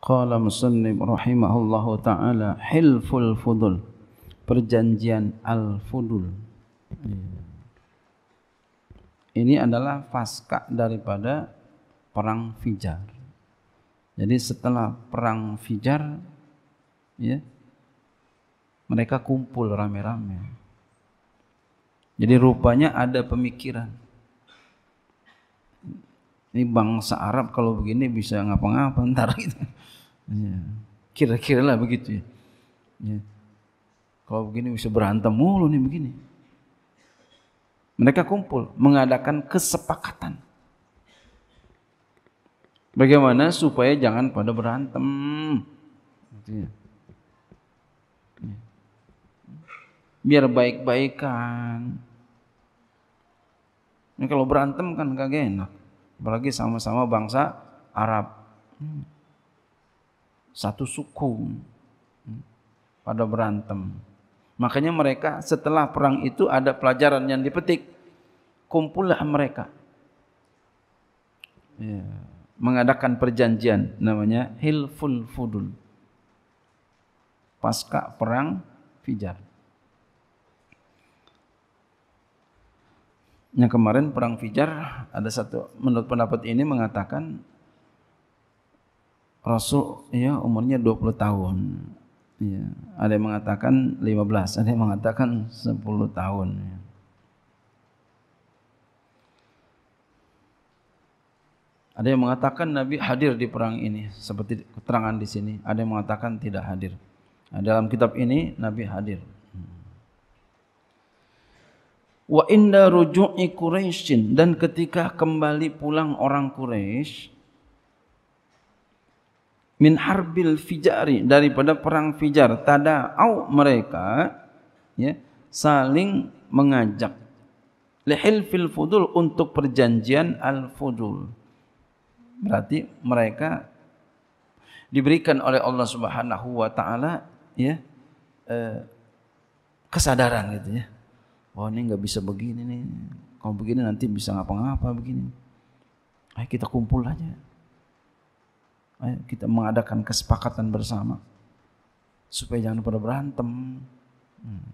Qala musannim rahimahullahu taala hilful fudul. Perjanjian al-fudul. Ini adalah pasca daripada perang Fijar. Jadi setelah perang Fijar ya mereka kumpul rame-rame. Jadi rupanya ada pemikiran. Ini bangsa Arab kalau begini bisa ngapa-ngapa ntar gitu. Iya. Kira-kira lah begitu ya. ya. Kalau begini bisa berantem mulu nih begini. Mereka kumpul mengadakan kesepakatan. Bagaimana supaya jangan pada berantem. Iya. Ya. Biar baik-baikan. ini kalau berantem kan kagak enak. Apalagi sama-sama bangsa Arab. Hmm satu suku hmm. pada berantem. Makanya mereka setelah perang itu ada pelajaran yang dipetik. Kumpullah mereka. Ya. Mengadakan perjanjian namanya Hilful Fudul. Pasca perang Fijar. Yang kemarin perang Fijar ada satu menurut pendapat ini mengatakan Rasul ya umurnya 20 tahun. Ya, ada yang mengatakan 15, ada yang mengatakan 10 tahun. Ya. Ada yang mengatakan Nabi hadir di perang ini seperti keterangan di sini. Ada yang mengatakan tidak hadir. Nah, dalam kitab ini Nabi hadir. Wa inda ruju'i Quraisyin dan ketika kembali pulang orang Quraisy min harbil fijari daripada perang fijar tada au mereka ya saling mengajak lihil fil fudul untuk perjanjian al fudul berarti mereka diberikan oleh Allah Subhanahu wa taala ya eh, kesadaran gitu ya oh ini nggak bisa begini nih kalau begini nanti bisa ngapa-ngapa begini ayo kita kumpul aja Eh, kita mengadakan kesepakatan bersama supaya jangan pada berantem. Hmm.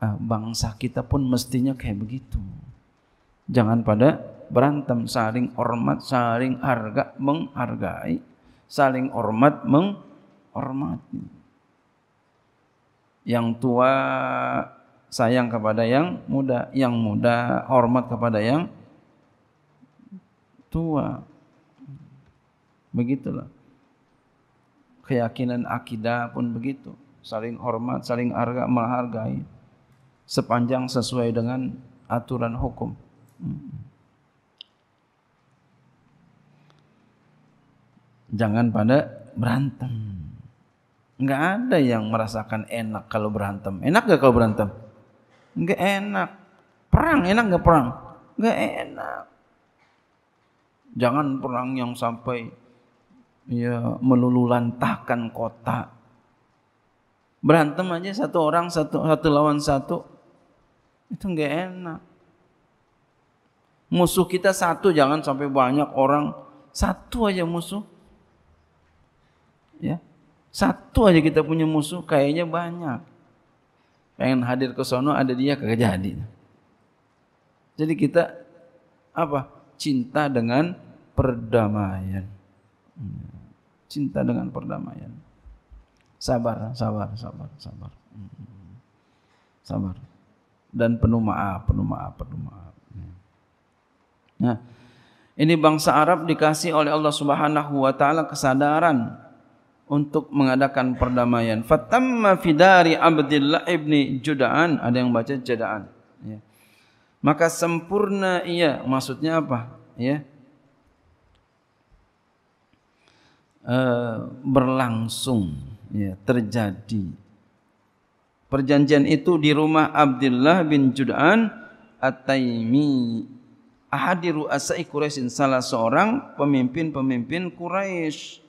Eh, bangsa kita pun mestinya kayak begitu. Jangan pada berantem, saling hormat, saling harga, menghargai, saling hormat, menghormati. Yang tua sayang kepada yang muda, yang muda hormat kepada yang tua Begitulah. Keyakinan akidah pun begitu. Saling hormat, saling harga, menghargai. Sepanjang sesuai dengan aturan hukum. Hmm. Jangan pada berantem. Enggak ada yang merasakan enak kalau berantem. Enak gak kalau berantem? Enggak enak. Perang enak gak perang? Enggak enak. Jangan perang yang sampai ya melululantahkan kota. Berantem aja satu orang satu satu lawan satu itu nggak enak. Musuh kita satu jangan sampai banyak orang satu aja musuh. Ya. Satu aja kita punya musuh kayaknya banyak. Pengen hadir ke sono ada dia kagak jadi. Jadi kita apa? Cinta dengan perdamaian. Hmm cinta dengan perdamaian. Sabar, sabar, sabar, sabar. Sabar. Dan penuh maaf, penuh maaf, penuh maaf. Nah, ini bangsa Arab dikasih oleh Allah Subhanahu wa taala kesadaran untuk mengadakan perdamaian. Fatamma fidari Abdillah ibni Judaan, ada yang baca Judaan. Ya. Maka sempurna ia, maksudnya apa? Ya. Eh, berlangsung ya, terjadi perjanjian itu di rumah Abdullah bin Jud'an At-Taimi ahadiru asai Quraisy salah seorang pemimpin-pemimpin Quraisy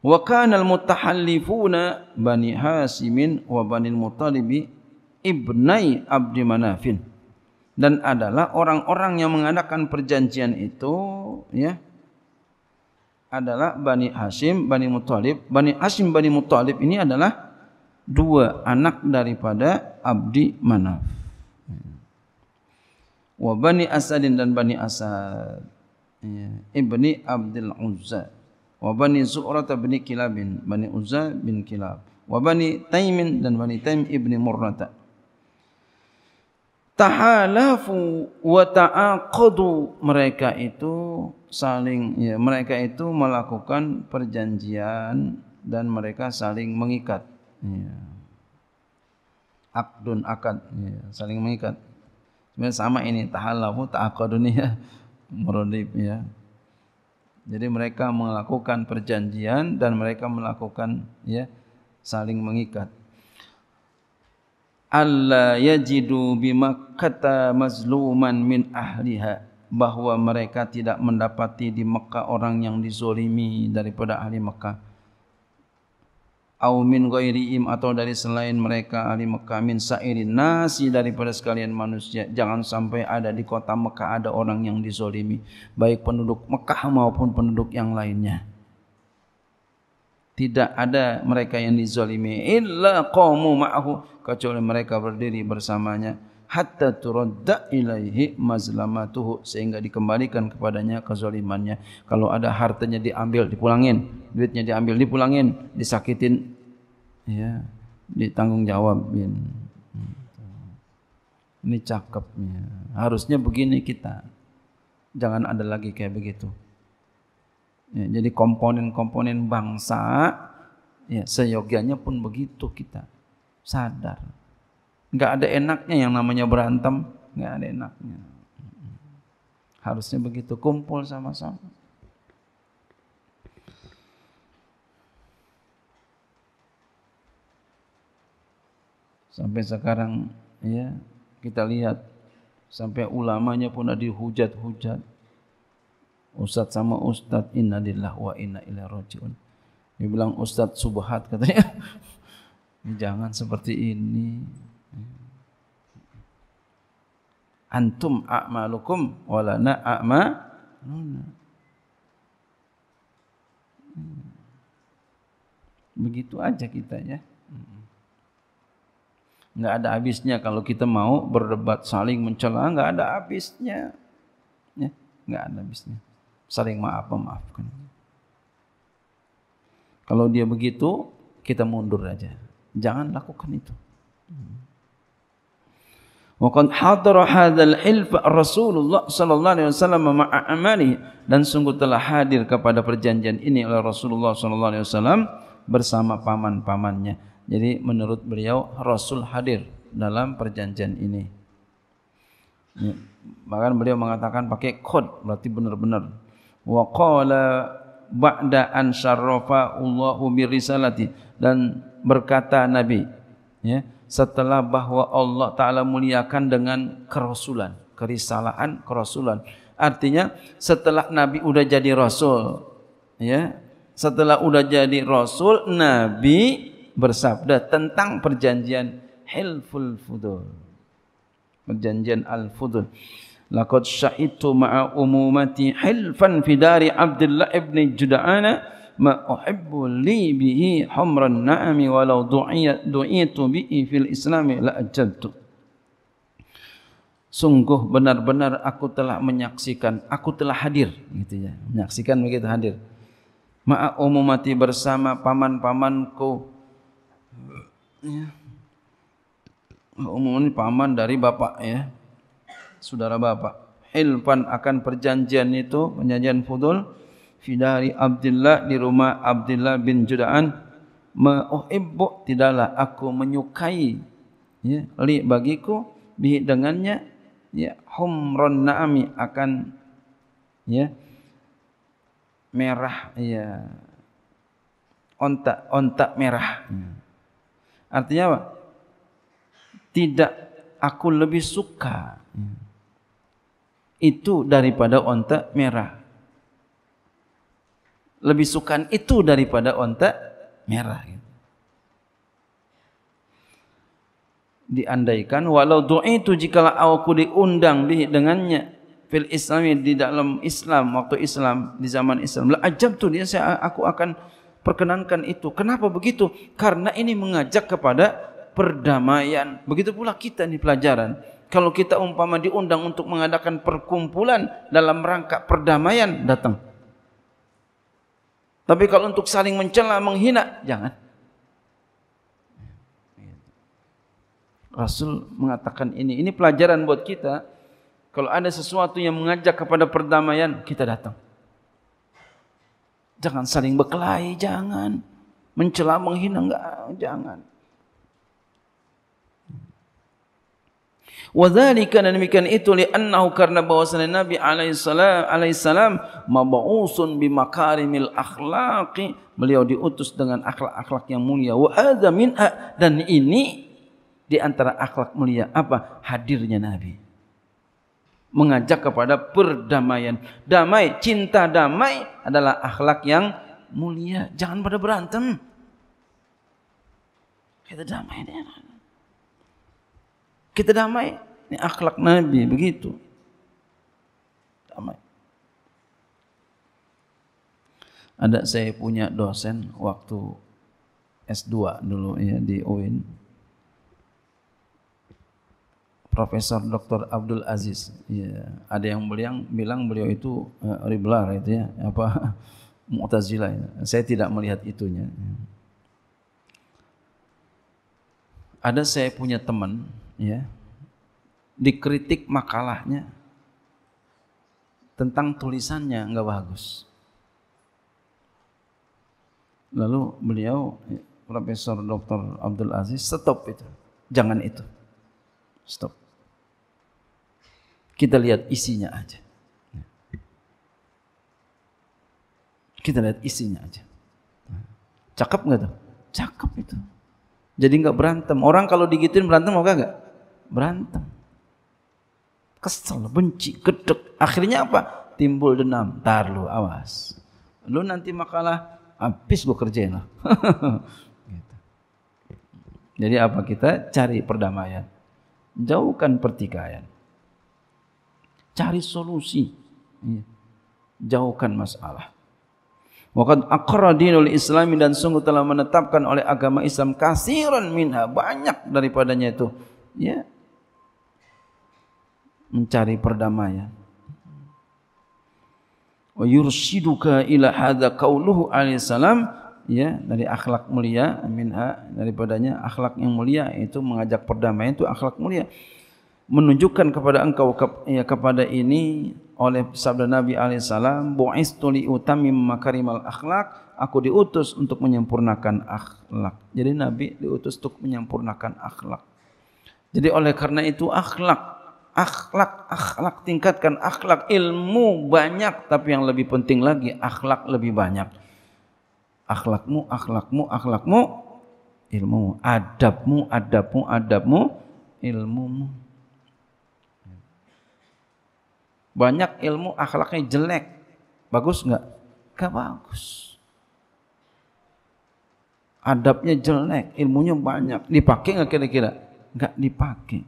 wa kana al-mutahallifuna bani Hasimin wa bani Mutalibi ibnai Abdi Manafin dan adalah orang-orang yang mengadakan perjanjian itu ya adalah Bani Hashim, Bani Muttalib. Bani Hashim, Bani Muttalib ini adalah dua anak daripada Abdi Manaf. Wa Bani Asadin dan Bani Asad. Ibni Abdul Uzza. Wa Bani Zu'rata bin Kilabin. Bani Uzza bin Kilab. Wa Bani Taimin dan Bani Taim Ibni Murrata. tahalafu wa ta'aqadu mereka itu saling ya mereka itu melakukan perjanjian dan mereka saling mengikat ya. akdun akad ya, saling mengikat sebenarnya sama ini tahalafu ta'aqadun ya merudip ya jadi mereka melakukan perjanjian dan mereka melakukan ya saling mengikat alla yajidu bima kata mazluman min ahliha bahwa mereka tidak mendapati di Mekah orang yang dizolimi daripada ahli Mekah au min ghairihim atau dari selain mereka ahli Mekah min sairin nasi daripada sekalian manusia jangan sampai ada di kota Mekah ada orang yang dizolimi baik penduduk Mekah maupun penduduk yang lainnya tidak ada mereka yang dizalimi illa qamu ma'ahu kecuali mereka berdiri bersamanya hatta turadda ilaihi mazlamatuhu sehingga dikembalikan kepadanya kezalimannya kalau ada hartanya diambil dipulangin duitnya diambil dipulangin disakitin ya ditanggung jawabin ini cakepnya harusnya begini kita jangan ada lagi kayak begitu Ya, jadi komponen-komponen bangsa, ya seyogianya pun begitu kita sadar. Nggak ada enaknya yang namanya berantem, nggak ada enaknya. Harusnya begitu kumpul sama-sama. Sampai sekarang ya kita lihat sampai ulamanya pun ada dihujat-hujat Ustadz sama Ustadz lillah wa inna ila rojiun. Dia bilang Ustadz subhat katanya. Jangan seperti ini. Antum a'malukum walana a'ma. Begitu aja kita ya. Nggak ada habisnya kalau kita mau berdebat saling mencela, nggak ada habisnya. Ya, nggak ada habisnya saling maaf memaafkan. Kalau dia begitu, kita mundur aja. Jangan lakukan itu. Waqad hadara hadal ilf Rasulullah sallallahu alaihi wasallam ma'a dan sungguh telah hadir kepada perjanjian ini oleh Rasulullah sallallahu alaihi wasallam bersama paman-pamannya. Jadi menurut beliau Rasul hadir dalam perjanjian ini. Bahkan beliau mengatakan pakai kod berarti benar-benar wa qala ba'da an sharrafa Allahu bi risalati dan berkata nabi ya setelah bahwa Allah taala muliakan dengan kerasulan kerisalaan kerasulan artinya setelah nabi udah jadi rasul ya setelah udah jadi rasul nabi bersabda tentang perjanjian hilful fudul perjanjian al fudul laqad syaitu ma'a umumati hilfan fi dari Abdullah ibn Juda'ana ma uhibbu li bihi humran na'ami walau du'itu bihi fil islami la ajabtu sungguh benar-benar aku telah menyaksikan aku telah hadir gitu ya menyaksikan begitu hadir ma'a umumati bersama paman-pamanku ya. umumnya paman dari bapak ya saudara bapak. Hilfan akan perjanjian itu, perjanjian fudul fidari Abdullah di rumah Abdullah bin Judaan mauhibbu oh, eh, tidaklah aku menyukai ya li bagiku bi dengannya ya humron naami akan ya merah ya ontak ontak merah hmm. artinya apa tidak aku lebih suka ya itu daripada onta merah. Lebih sukan itu daripada onta merah. Gitu. Diandaikan walau doa itu jikalau aku diundang dengannya fil islami di dalam Islam waktu Islam di zaman Islam Lah ajab tu dia saya aku akan perkenankan itu kenapa begitu karena ini mengajak kepada perdamaian begitu pula kita di pelajaran kalau kita umpama diundang untuk mengadakan perkumpulan dalam rangka perdamaian, datang. Tapi kalau untuk saling mencela, menghina, jangan. Rasul mengatakan ini. Ini pelajaran buat kita. Kalau ada sesuatu yang mengajak kepada perdamaian, kita datang. Jangan saling berkelahi, jangan mencela, menghina, enggak, jangan. Wadhalika dan demikian itu li'annahu karena bahwasannya Nabi AS mabausun bimakarimil akhlaqi beliau diutus dengan akhlak-akhlak yang mulia wa dan ini di antara akhlak mulia apa hadirnya Nabi mengajak kepada perdamaian damai cinta damai adalah akhlak yang mulia jangan pada berantem kita damai dengan kita damai. Ini akhlak Nabi begitu. Damai. Ada saya punya dosen waktu S2 dulu ya di UIN. Profesor Dr. Abdul Aziz. Ya, ada yang beliau bilang beliau itu uh, riblar itu ya, apa Mu'tazilah. Ya. Saya tidak melihat itunya. Ada saya punya teman ya dikritik makalahnya tentang tulisannya nggak bagus lalu beliau Profesor Dr. Abdul Aziz stop itu jangan itu stop kita lihat isinya aja kita lihat isinya aja cakep nggak tuh cakep itu jadi nggak berantem orang kalau digituin berantem mau gak berantem. Kesel, benci, gedek. Akhirnya apa? Timbul dendam. Ntar lu, awas. Lu nanti makalah, habis gue kerjain lah. Gitu. Jadi apa kita cari perdamaian. Jauhkan pertikaian. Cari solusi. Iya. Jauhkan masalah. Wakat akar dinul islami dan sungguh telah menetapkan oleh agama Islam kasiran minha banyak daripadanya itu. Ya, mencari perdamaian. Wa yursiduka ila hadza qauluhu alaihi salam ya dari akhlak mulia minha daripadanya akhlak yang mulia itu mengajak perdamaian itu akhlak mulia menunjukkan kepada engkau ke, ya, kepada ini oleh sabda Nabi alaihi salam bu'istu li utamim makarimal akhlak aku diutus untuk menyempurnakan akhlak jadi Nabi diutus untuk menyempurnakan akhlak jadi oleh karena itu akhlak akhlak, akhlak tingkatkan akhlak ilmu banyak tapi yang lebih penting lagi akhlak lebih banyak. Akhlakmu, akhlakmu, akhlakmu, ilmu, adabmu, adabmu, adabmu, ilmumu. Banyak ilmu akhlaknya jelek. Bagus enggak? Enggak bagus. Adabnya jelek, ilmunya banyak. Dipakai enggak kira-kira? Enggak dipakai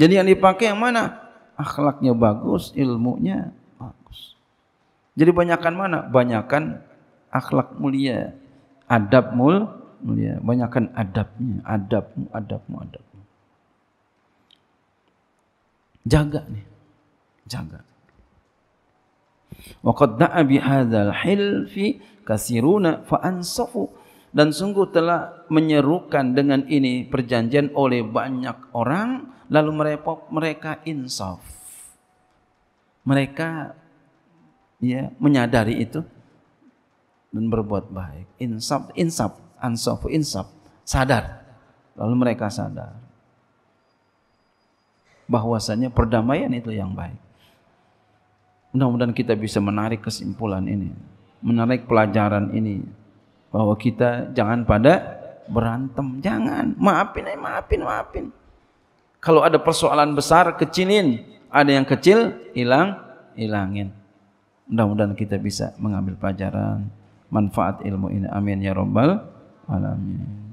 jadi yang dipakai yang mana? Akhlaknya bagus, ilmunya bagus. Jadi banyakkan mana? Banyakkan akhlak mulia, adab mul mulia, banyakkan adabnya, adabmu, adabmu, adabmu. Jaga nih, jaga. Waqad da'a hadzal hilfi kasiruna fa ansafu dan sungguh telah menyerukan dengan ini perjanjian oleh banyak orang lalu merepop mereka insaf mereka ya menyadari itu dan berbuat baik insaf insaf ansaf insaf sadar lalu mereka sadar bahwasanya perdamaian itu yang baik mudah-mudahan kita bisa menarik kesimpulan ini menarik pelajaran ini bahwa kita jangan pada berantem, jangan. Maafin eh, maafin, maafin. Kalau ada persoalan besar, kecilin. Ada yang kecil, hilang, hilangin. Mudah-mudahan kita bisa mengambil pelajaran manfaat ilmu ini. Amin ya rabbal alamin.